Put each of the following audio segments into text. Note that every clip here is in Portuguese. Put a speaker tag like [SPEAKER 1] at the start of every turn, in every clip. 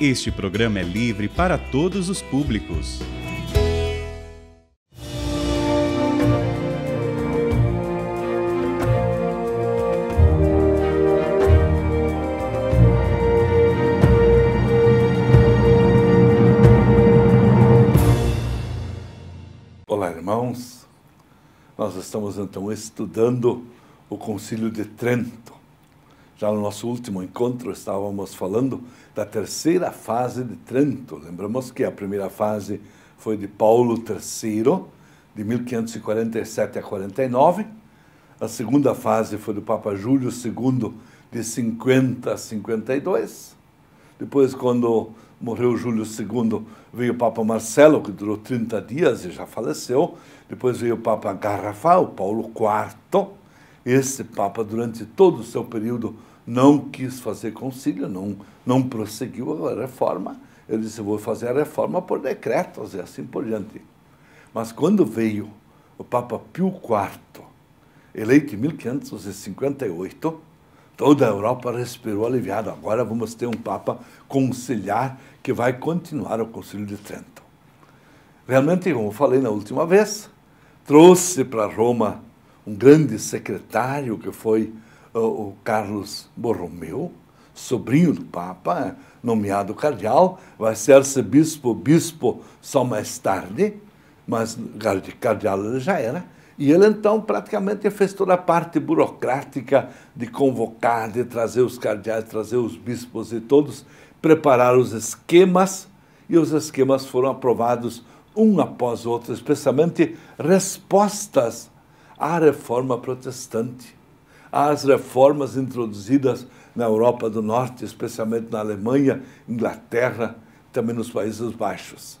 [SPEAKER 1] Este programa é livre para todos os públicos. Olá, irmãos. Nós estamos então estudando o Concílio de Trento. Já no nosso último encontro estávamos falando da terceira fase de Trento. Lembramos que a primeira fase foi de Paulo III, de 1547 a 49. A segunda fase foi do Papa Júlio II, de 50 a 52. Depois, quando morreu Júlio II, veio o Papa Marcelo, que durou 30 dias e já faleceu. Depois veio o Papa Garrafal, Paulo IV. Esse Papa, durante todo o seu período, não quis fazer concílio, não, não prosseguiu a reforma. Ele disse: vou fazer a reforma por decretos e assim por diante. Mas quando veio o Papa Pio IV, eleito em 1558, toda a Europa respirou aliviada. Agora vamos ter um Papa conciliar que vai continuar o Concílio de Trento. Realmente, como falei na última vez, trouxe para Roma um grande secretário que foi o Carlos Borromeu, sobrinho do Papa, nomeado cardeal, vai ser arcebispo, bispo só mais tarde, mas cardeal ele já era. E ele então praticamente fez toda a parte burocrática de convocar, de trazer os cardeais, trazer os bispos e todos, preparar os esquemas, e os esquemas foram aprovados um após outro, especialmente respostas à reforma protestante, às reformas introduzidas na Europa do Norte, especialmente na Alemanha, Inglaterra, também nos Países Baixos.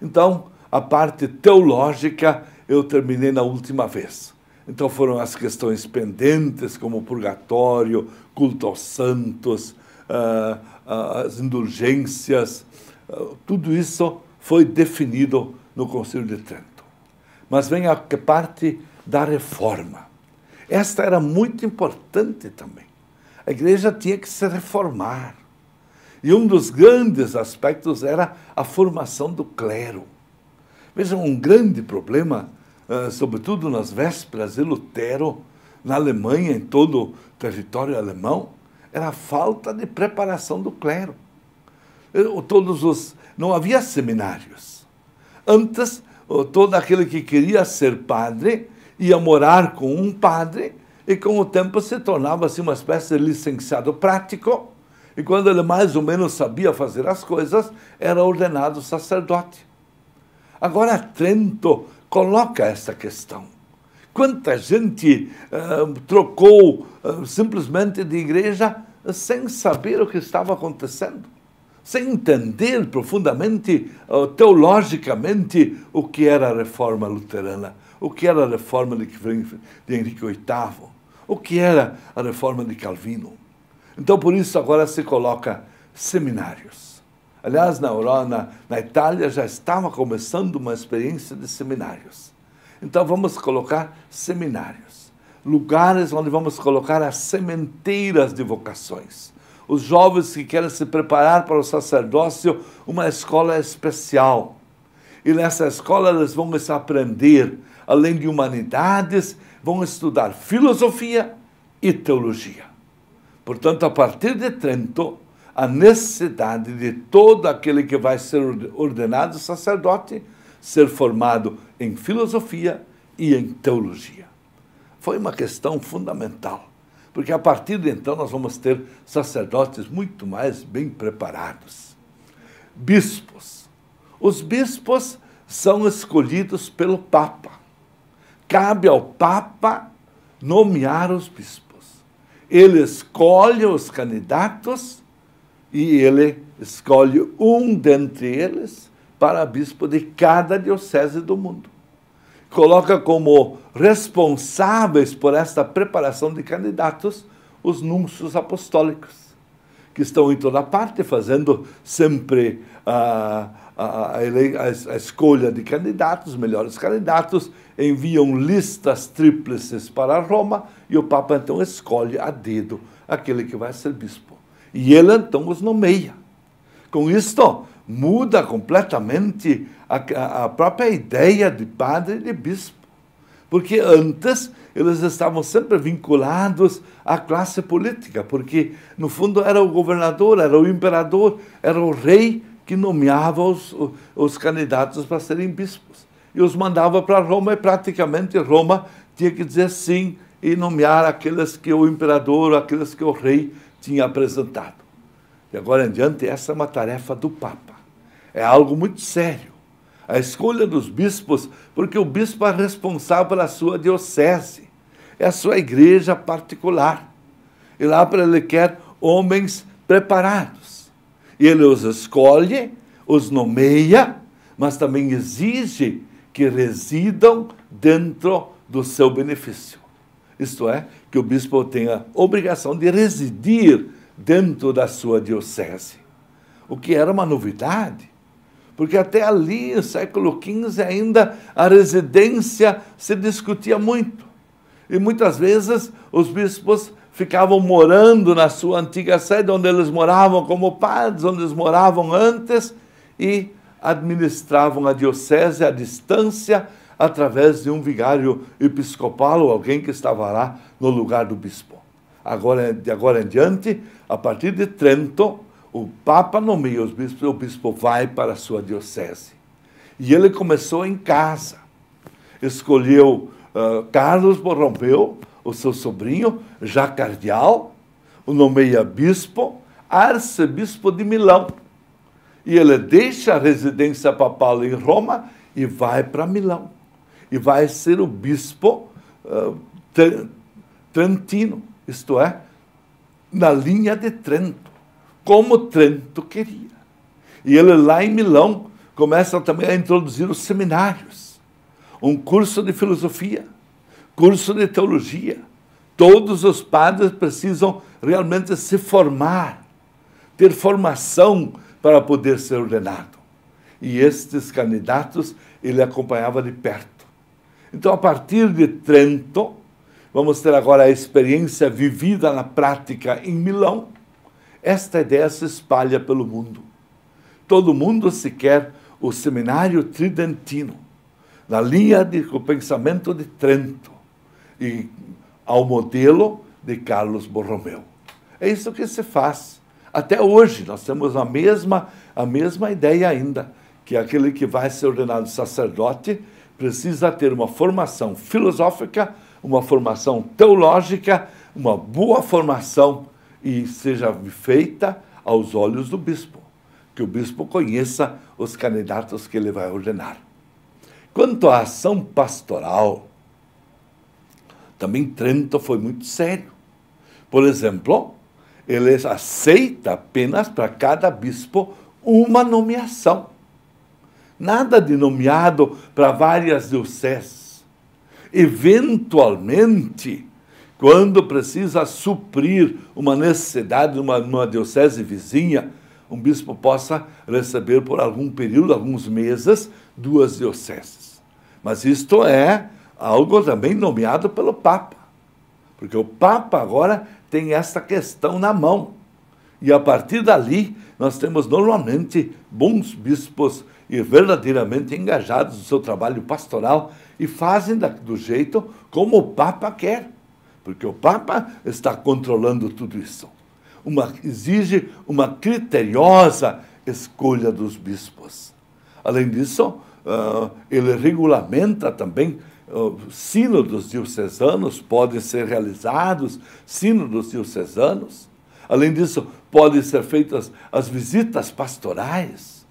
[SPEAKER 1] Então, a parte teológica eu terminei na última vez. Então foram as questões pendentes, como purgatório, culto aos santos, uh, as indulgências, uh, tudo isso foi definido no Concílio de Trento. Mas vem a parte da reforma. Esta era muito importante também. A igreja tinha que se reformar. E um dos grandes aspectos era a formação do clero. Vejam, um grande problema, ah, sobretudo nas vésperas de Lutero, na Alemanha, em todo o território alemão, era a falta de preparação do clero. Eh, todos os, não havia seminários. Antes, todo aquele que queria ser padre ia morar com um padre e com o tempo se tornava-se assim, uma espécie de licenciado prático. E quando ele mais ou menos sabia fazer as coisas, era ordenado sacerdote. Agora, Trento coloca essa questão. Quanta gente uh, trocou uh, simplesmente de igreja eh, sem saber o que estava acontecendo, sem entender profundamente, uh, teologicamente, o que era a reforma luterana. O que era a reforma de, de Henrique VIII? O que era a reforma de Calvino? Então, por isso, agora se coloca seminários. Aliás, na Europa, na Itália, já estava começando uma experiência de seminários. Então, vamos colocar seminários. Lugares onde vamos colocar as sementeiras de vocações. Os jovens que querem se preparar para o sacerdócio, uma escola especial. E nessa escola eles vão começar a aprender além de humanidades, vão estudar filosofia e teologia. Portanto, a partir de Trento, a necessidade de todo aquele que vai ser ordenado sacerdote ser formado em filosofia e em teologia. Foi uma questão fundamental, porque a partir de então nós vamos ter sacerdotes muito mais bem preparados. Bispos. Os bispos são escolhidos pelo Papa cabe ao Papa nomear os bispos. Ele escolhe os candidatos e ele escolhe um dentre eles para bispo de cada diocese do mundo. Coloca como responsáveis por esta preparação de candidatos os núncios apostólicos que estão em toda parte fazendo sempre a, a, a, escolha de candidatos, melhores candidatos, enviam listas tríplices para Roma e o Papa então escolhe a dedo aquele que vai ser bispo. E ele então os nomeia. Com isto, muda completamente a, a própria ideia de padre e de bispo. Porque antes eles estavam sempre vinculados à classe política, porque no fundo era o governador, era o imperador, era o rei que nomeava os, os candidatos para serem bispos. E os mandava para Roma e praticamente Roma tinha que dizer sim e nomear aqueles que o imperador, aqueles que o rei tinha apresentado. De agora em diante, essa é uma tarefa do Papa. É algo muito sério a escolha dos bispos, porque o bispo é responsável pela sua diocese, é a sua igreja particular. E lá para ele quer homens preparados. E ele os escolhe, os nomeia, mas também exige que residam dentro do seu benefício. Isto é, que o bispo tenha obrigação de residir dentro da sua diocese, o que era uma novidade porque até ali, no século XV, ainda a residência se discutia muito. E muitas vezes os bispos ficavam morando na sua antiga sede, onde eles moravam como padres, onde eles moravam antes, e administravam a diocese à distância através de um vigário episcopal ou alguém que estava lá no lugar do bispo. Agora, de agora em diante, a partir de Trento, o Papa nomeia os bispos, o bispo vai para a sua diocese. E ele começou em casa. Escolheu uh, Carlos Borromeu, o seu sobrinho, já cardeal, o nomeia é bispo, arcebispo de Milão. E ele deixa a residência papal em Roma e vai para Milão. E vai ser o bispo uh, trentino, isto é, na linha de Trento como Trento queria. E ele lá em Milão começa também a introduzir os seminários, um curso de filosofia, curso de teologia. Todos os padres precisam realmente se formar, ter formação para poder ser ordenado. E estes candidatos ele acompanhava de perto. Então, a partir de Trento, vamos ter agora a experiência vivida na prática em Milão esta ideia se espalha pelo mundo. Todo mundo se quer o seminário tridentino, na linha do pensamento de Trento e ao modelo de Carlos Borromeu. É isso que se faz. Até hoje nós temos a mesma, a mesma ideia ainda, que aquele que vai ser ordenado sacerdote precisa ter uma formação filosófica, uma formação teológica, uma boa formação e seja feita aos olhos do bispo, que o bispo conheça os candidatos que ele vai ordenar. Quanto à ação pastoral, também Trento foi muito sério. Por exemplo, ele aceita apenas para cada bispo uma nomeação. Nada de nomeado para várias dioceses. Eventualmente, quando precisa suprir uma necessidade numa, numa diocese vizinha, um bispo possa receber por algum período, alguns meses, duas dioceses. Mas isto é algo também nomeado pelo Papa. Porque o Papa agora tem essa questão na mão. E a partir dali, nós temos normalmente bons bispos e verdadeiramente engajados no seu trabalho pastoral e fazem do jeito como o Papa quer porque o Papa está controlando tudo isso. Uma, exige uma criteriosa escolha dos bispos. Além disso, uh, ele regulamenta também uh, ah, sínodos diocesanos, podem ser realizados sínodos diocesanos. Além disso, podem ser feitas as visitas pastorais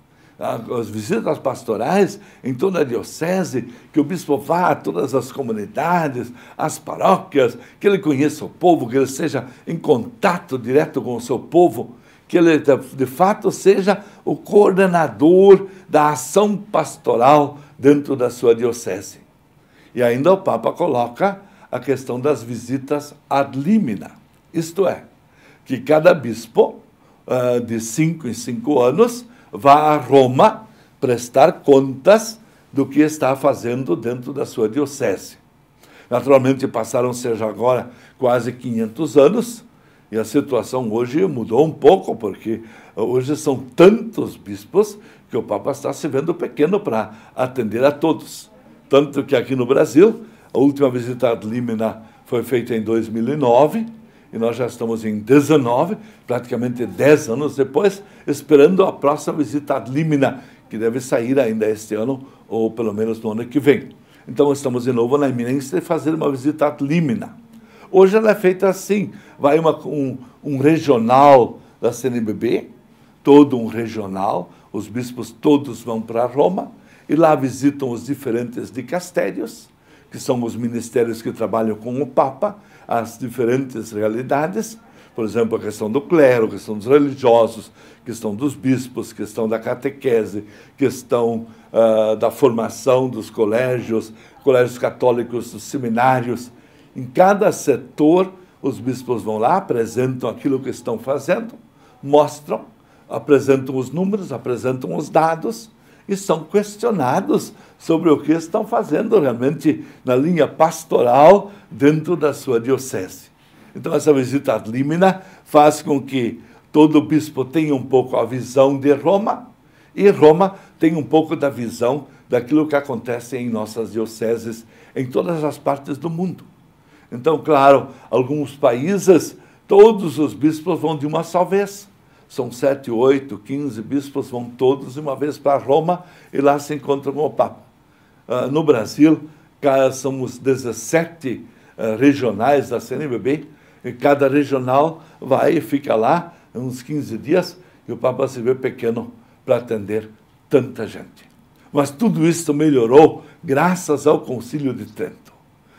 [SPEAKER 1] as visitas pastorais em toda a diocese, que o bispo vá a todas as comunidades, as paróquias, que ele conheça o povo, que ele seja em contato direto com o seu povo, que ele de fato seja o coordenador da ação pastoral dentro da sua diocese. E ainda o Papa coloca a questão das visitas ad limina, isto é, que cada bispo, ah, de cinco em cinco anos, vá a Roma prestar contas do que está fazendo dentro da sua diocese. Naturalmente, passaram-se agora quase 500 anos e a situação hoje mudou um pouco, porque hoje são tantos bispos que o Papa está se vendo pequeno para atender a todos. Tanto que aqui no Brasil, a última visita ad limina foi feita em 2009, e nós já estamos em 19, praticamente 10 anos depois, esperando a próxima visita à limina, que deve sair ainda este ano, ou pelo menos no ano que vem. Então estamos de novo na iminência de fazer uma visita à limina. Hoje ela é feita assim, vai uma, um, um regional da CNBB, todo um regional, os bispos todos vão para Roma, e lá visitam os diferentes dicastérios, que são os ministérios que trabalham com o Papa, as diferentes realidades, por exemplo, a questão do clero, a questão dos religiosos, a questão dos bispos, a questão da catequese, a questão uh, da formação dos colégios, colégios católicos, dos seminários. Em cada setor, os bispos vão lá, apresentam aquilo que estão fazendo, mostram, apresentam os números, apresentam os dados, e são questionados sobre o que estão fazendo realmente na linha pastoral dentro da sua diocese. Então, essa visita à faz com que todo bispo tenha um pouco a visão de Roma e Roma tem um pouco da visão daquilo que acontece em nossas dioceses em todas as partes do mundo. Então, claro, alguns países, todos os bispos vão de uma só vez são sete, oito, quinze bispos, vão todos de uma vez para Roma e lá se encontram com o Papa. Uh, no Brasil, somos 17 uh, regionais da CNBB, e cada regional vai e fica lá uns 15 dias, e o Papa se vê pequeno para atender tanta gente. Mas tudo isso melhorou graças ao Concílio de Trento.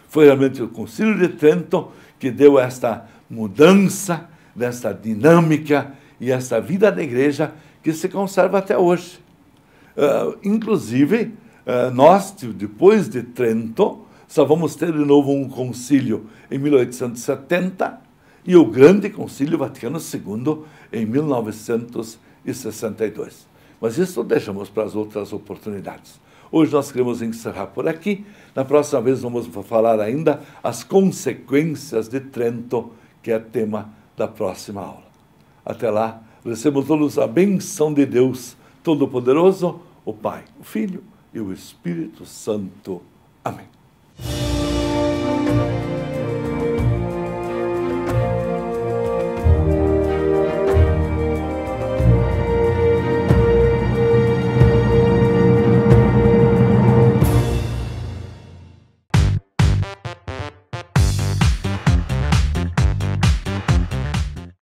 [SPEAKER 1] Foi realmente o Concílio de Trento que deu esta mudança, desta dinâmica, e essa vida da igreja que se conserva até hoje. Uh, inclusive, uh, nós, depois de Trento, só vamos ter de novo um concílio em 1870 e o grande concílio Vaticano II em 1962. Mas isso deixamos para as outras oportunidades. Hoje nós queremos encerrar por aqui. Na próxima vez vamos falar ainda as consequências de Trento, que é tema da próxima aula. Até lá, recebemos todos a benção de Deus Todo-Poderoso, o Pai, o Filho e o Espírito Santo. Amém.